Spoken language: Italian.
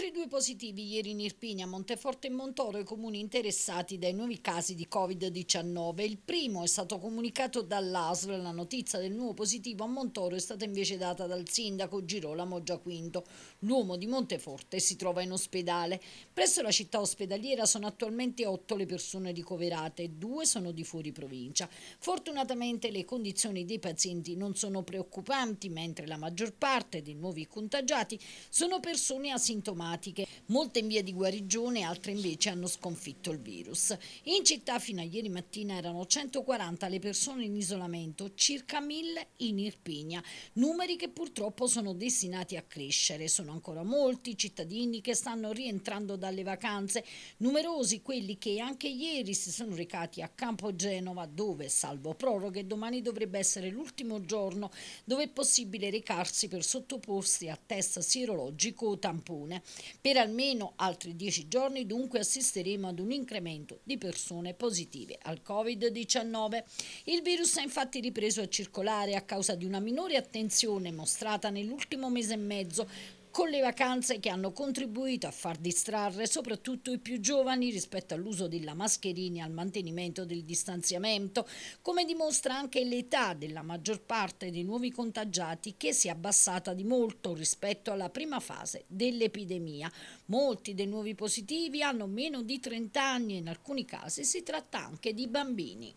Altri due positivi ieri in Irpinia, Monteforte e Montoro, i comuni interessati dai nuovi casi di Covid-19. Il primo è stato comunicato dall'ASL, la notizia del nuovo positivo a Montoro è stata invece data dal sindaco Girolamo Giaquinto. L'uomo di Monteforte si trova in ospedale. Presso la città ospedaliera sono attualmente otto le persone ricoverate, due sono di fuori provincia. Fortunatamente le condizioni dei pazienti non sono preoccupanti, mentre la maggior parte dei nuovi contagiati sono persone asintomatiche asintomatiche, molte in via di guarigione, altre invece hanno sconfitto il virus. In città fino a ieri mattina erano 140 le persone in isolamento, circa 1000 in Irpigna, numeri che purtroppo sono destinati a crescere. Sono ancora molti i cittadini che stanno rientrando dalle vacanze, numerosi quelli che anche ieri si sono recati a Campo Genova dove, salvo proroghe, domani dovrebbe essere l'ultimo giorno dove è possibile recarsi per sottoporsi a test sierologico o tampone. Per almeno altri dieci giorni dunque assisteremo ad un incremento di persone positive al Covid-19. Il virus ha infatti ripreso a circolare a causa di una minore attenzione mostrata nell'ultimo mese e mezzo con le vacanze che hanno contribuito a far distrarre soprattutto i più giovani rispetto all'uso della mascherina e al mantenimento del distanziamento, come dimostra anche l'età della maggior parte dei nuovi contagiati che si è abbassata di molto rispetto alla prima fase dell'epidemia. Molti dei nuovi positivi hanno meno di 30 anni e in alcuni casi si tratta anche di bambini.